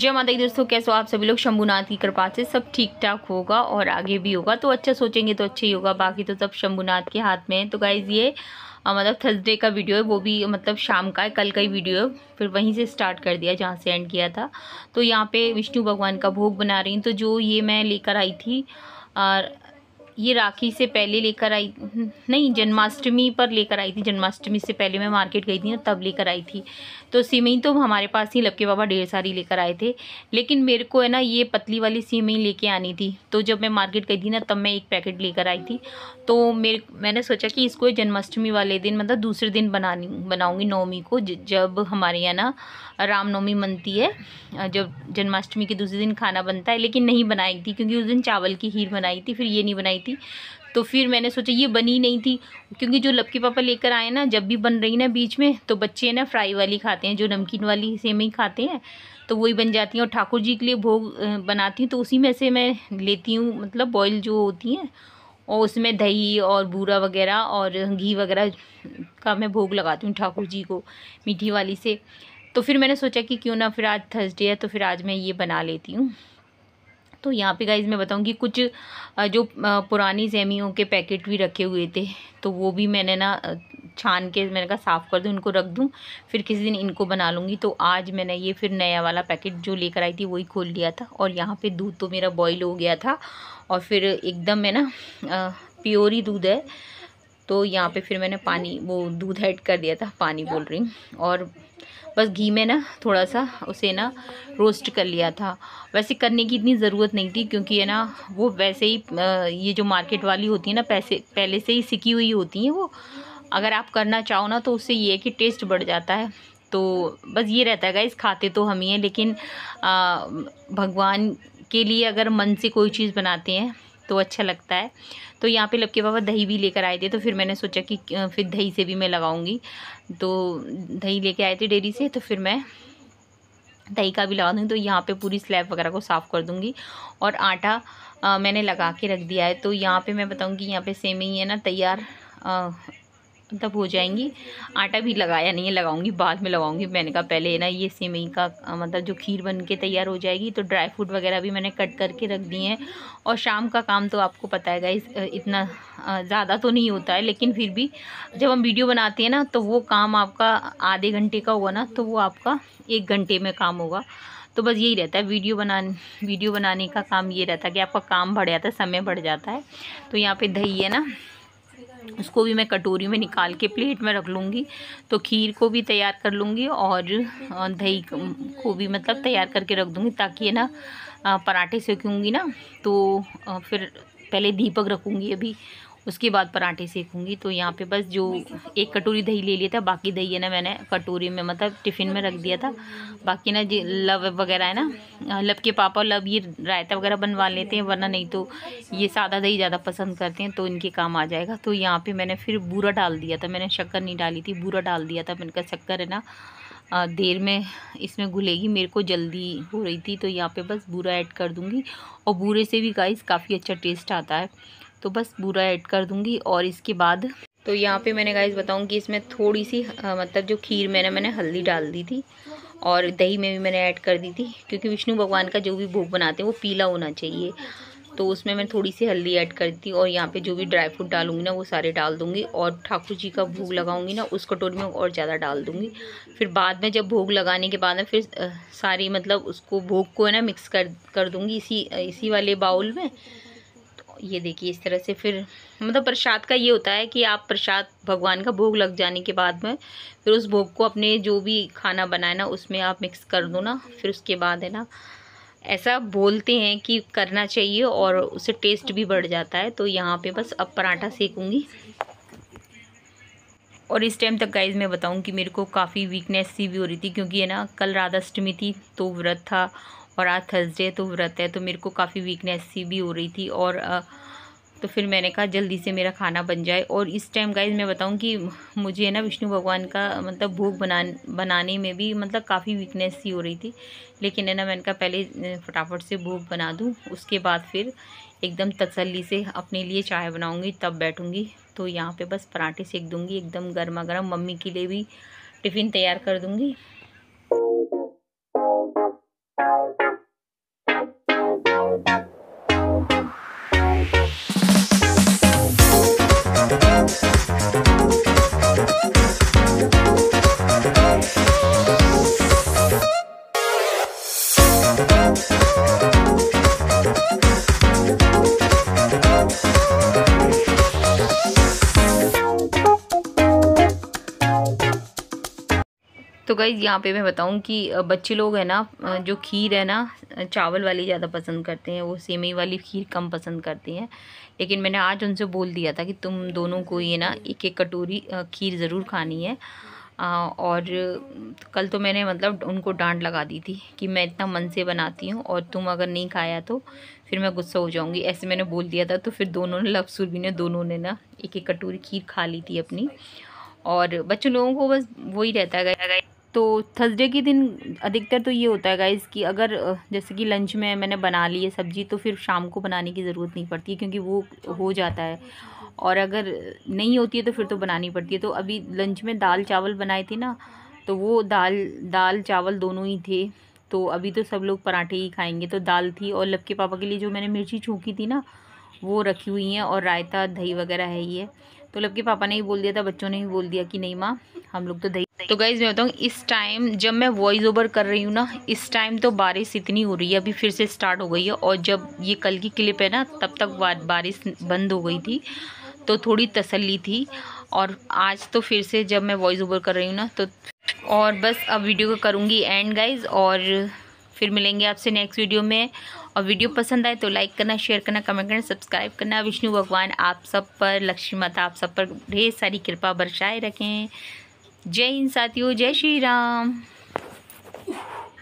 जय माता की दोस्तों कैसे हो आप सभी लोग शंभुनाथ की कृपा से सब ठीक ठाक होगा और आगे भी होगा तो अच्छा सोचेंगे तो अच्छा ही होगा बाकी तो सब शंभुनाथ के हाथ में है तो गाइज ये मतलब थर्सडे का वीडियो है वो भी मतलब शाम का है कल का ही वीडियो है फिर वहीं से स्टार्ट कर दिया जहाँ से एंड किया था तो यहाँ पे विष्णु भगवान का भोग बना रही हूँ तो जो ये मैं लेकर आई थी और ये राखी से पहले लेकर आई नहीं जन्माष्टमी पर लेकर आई थी जन्माष्टमी से पहले मैं मार्केट गई थी ना तब लेकर आई थी तो सीमई तो हमारे पास ही लपके बाबा ढेर सारी लेकर आए थे लेकिन मेरे को है ना ये पतली वाली सीमई लेके आनी थी तो जब मैं मार्केट गई थी ना तब मैं एक पैकेट लेकर आई थी तो मेरे मैंने सोचा कि इसको जन्माष्टमी वाले दिन मतलब दूसरे दिन बनानी बनाऊँगी नवमी को जब हमारे यहाँ ना रामनवमी बनती है जब जन्माष्टमी के दूसरे दिन खाना बनता है लेकिन नहीं बनाई थी क्योंकि उस दिन चावल की खीर बनाई थी फिर ये नहीं बनाई थी तो फिर मैंने सोचा ये बनी नहीं थी क्योंकि जो लपके पापा लेकर आए ना जब भी बन रही ना बीच में तो बच्चे ना फ्राई वाली खाते हैं जो नमकीन वाली सेम ही खाते हैं तो वही बन जाती हैं और ठाकुर जी के लिए भोग बनाती हूँ तो उसी में से मैं लेती हूँ मतलब बॉयल जो होती हैं और उसमें दही और बूरा वगैरह और घी वगैरह का मैं भोग लगाती हूँ ठाकुर जी को मीठी वाली से तो फिर मैंने सोचा कि क्यों ना फिर आज थर्सडे है तो फिर आज मैं ये बना लेती हूँ तो यहाँ पे गाइज मैं बताऊँगी कुछ जो पुरानी सेमियों के पैकेट भी रखे हुए थे तो वो भी मैंने ना छान के मैंने कहा साफ़ कर दूँ उनको रख दूँ फिर किसी दिन इनको बना लूँगी तो आज मैंने ये फिर नया वाला पैकेट जो लेकर आई थी वही खोल लिया था और यहाँ पे दूध तो मेरा बॉईल हो गया था और फिर एकदम मैं ना प्योर ही दूध है तो यहाँ पे फिर मैंने पानी वो दूध ऐड कर दिया था पानी बोल रही और बस घी में ना थोड़ा सा उसे ना रोस्ट कर लिया था वैसे करने की इतनी ज़रूरत नहीं थी क्योंकि है ना वो वैसे ही ये जो मार्केट वाली होती है ना पैसे पहले से ही सिकी हुई होती हैं वो अगर आप करना चाहो ना तो उससे ये है कि टेस्ट बढ़ जाता है तो बस ये रहता है गाइस खाते तो हम ही हैं लेकिन भगवान के लिए अगर मन से कोई चीज़ बनाते हैं तो अच्छा लगता है तो यहाँ पे लपके बाबा दही भी लेकर आए थे तो फिर मैंने सोचा कि फिर दही से भी मैं लगाऊंगी तो दही लेके आए थे डेयरी से तो फिर मैं दही का भी लगा दूँगी तो यहाँ पे पूरी स्लैब वगैरह को साफ़ कर दूँगी और आटा आ, मैंने लगा के रख दिया है तो यहाँ पे मैं बताऊँगी यहाँ पे सेम ही है ना तैयार तब हो जाएंगी आटा भी लगाया नहीं है लगाऊंगी बाद में लगाऊंगी मैंने कहा पहले ना ये सेवई का मतलब जो खीर बन के तैयार हो जाएगी तो ड्राई फ्रूट वगैरह भी मैंने कट करके रख दिए हैं और शाम का काम तो आपको पता है इस इतना ज़्यादा तो नहीं होता है लेकिन फिर भी जब हम वीडियो बनाते हैं ना तो वो काम आपका आधे घंटे का होगा ना तो वो आपका एक घंटे में काम होगा तो बस यही रहता है वीडियो बना वीडियो बनाने का काम ये रहता है कि आपका काम बढ़ जाता है समय बढ़ जाता है तो यहाँ पे दही है ना उसको भी मैं कटोरी में निकाल के प्लेट में रख लूँगी तो खीर को भी तैयार कर लूँगी और दही को भी मतलब तैयार करके रख दूँगी ताकि है ना पराठे सेकूँगी ना तो फिर पहले दीपक रखूँगी अभी उसके बाद पराठे सेकूँगी तो यहाँ पे बस जो एक कटोरी दही ले लिया था बाकी दही है ना मैंने कटोरी में मतलब टिफ़िन में रख दिया था बाकी ना जी लव वगैरह है ना लव के पापा लव ये रायता वगैरह बनवा लेते हैं वरना नहीं तो ये सादा दही ज़्यादा पसंद करते हैं तो इनके काम आ जाएगा तो यहाँ पर मैंने फिर बूरा डाल दिया था मैंने शक्कर नहीं डाली थी बूरा डाल दिया था इनका शक्कर है ना देर में इसमें घुलेगी मेरे को जल्दी हो रही थी तो यहाँ पे बस बूरा ऐड कर दूँगी और बूरे से भी गाइस काफ़ी अच्छा टेस्ट आता है तो बस बुरा ऐड कर दूँगी और इसके बाद तो यहाँ पे मैंने गाइस बताऊँ कि इसमें थोड़ी सी मतलब जो खीर मैंने मैंने हल्दी डाल दी थी और दही में भी मैंने ऐड कर दी थी क्योंकि विष्णु भगवान का जो भी भोग बनाते हैं वो पीला होना चाहिए तो उसमें मैं थोड़ी सी हल्दी ऐड कर दी और यहाँ पे जो भी ड्राई फ्रूट डालूंगी ना वो सारे डाल दूंगी और ठाकुर जी का भोग लगाऊंगी ना उस कटोरी में और ज़्यादा डाल दूंगी फिर बाद में जब भोग लगाने के बाद में फिर सारी मतलब उसको भोग को है ना मिक्स कर कर दूँगी इसी इसी वाले बाउल में ये देखिए इस तरह से फिर मतलब प्रसाद का ये होता है कि आप प्रसाद भगवान का भोग लग जाने के बाद में फिर उस भोग को अपने जो भी खाना बनाए ना उसमें आप मिक्स कर दो ना फिर उसके बाद है ना ऐसा बोलते हैं कि करना चाहिए और उससे टेस्ट भी बढ़ जाता है तो यहाँ पे बस अब पराठा सेकूँगी और इस टाइम तक गाइज मैं बताऊँ कि मेरे को काफ़ी वीकनेस सी भी हो रही थी क्योंकि है ना कल राधाष्टमी थी तो व्रत था और आज थर्सडे तो व्रत है तो मेरे को काफ़ी वीकनेस सी भी हो रही थी और तो फिर मैंने कहा जल्दी से मेरा खाना बन जाए और इस टाइम गाइज मैं बताऊं कि मुझे है ना विष्णु भगवान का मतलब भोग बना बनाने में भी मतलब काफ़ी वीकनेस सी हो रही थी लेकिन है ना मैंने कहा पहले फटाफट से भोग बना दूं उसके बाद फिर एकदम तसल्ली से अपने लिए चाय बनाऊँगी तब बैठूँगी तो यहाँ पर बस पराठे सेक दूँगी एकदम गर्मा गर्म मम्मी के लिए भी टिफ़िन तैयार कर दूँगी तो गई यहाँ पे मैं बताऊँ कि बच्चे लोग है ना जो खीर है ना चावल वाली ज़्यादा पसंद करते हैं वो सेमई वाली खीर कम पसंद करते हैं लेकिन मैंने आज उनसे बोल दिया था कि तुम दोनों को ये ना एक एक कटोरी खीर ज़रूर खानी है और कल तो मैंने मतलब उनको डांट लगा दी थी कि मैं इतना मन से बनाती हूँ और तुम अगर नहीं खाया तो फिर मैं गुस्सा हो जाऊँगी ऐसे मैंने बोल दिया था तो फिर दोनों ने भी ने दोनों ने ना एक एक कटोरी खीर खा ली थी अपनी और बच्चों लोगों को बस वही रहता है तो थर्सडे के दिन अधिकतर तो ये होता है गाइज़ कि अगर जैसे कि लंच में मैंने बना ली है सब्ज़ी तो फिर शाम को बनाने की ज़रूरत नहीं पड़ती है क्योंकि वो हो जाता है और अगर नहीं होती है तो फिर तो बनानी पड़ती है तो अभी लंच में दाल चावल बनाए थे ना तो वो दाल दाल चावल दोनों ही थे तो अभी तो सब लोग पराठे ही खाएंगे तो दाल थी और लब के पापा के लिए जो मैंने मिर्ची छूकी थी ना वो रखी हुई हैं और रायता दही वगैरह है ये तो लपके पापा ने ही बोल दिया था बच्चों ने ही बोल दिया कि नहीं माँ हम लोग तो दही तो गाइज मैं बताऊँ इस टाइम जब मैं वॉइस ओवर कर रही हूँ ना इस टाइम तो बारिश इतनी हो रही है अभी फिर से स्टार्ट हो गई है और जब ये कल की क्लिप है ना तब तक बारिश बंद हो गई थी तो थोड़ी तसल्ली थी और आज तो फिर से जब मैं वॉइस ओवर कर रही हूँ ना तो और बस अब वीडियो को करूँगी एंड गाइज और फिर मिलेंगे आपसे नेक्स्ट वीडियो में और वीडियो पसंद आए तो लाइक करना शेयर करना कमेंट करना सब्सक्राइब करना विष्णु भगवान आप सब पर लक्ष्मी माता आप सब पर ढेर सारी कृपा बरसाए रखें जय हिंद साथियों जय श्री राम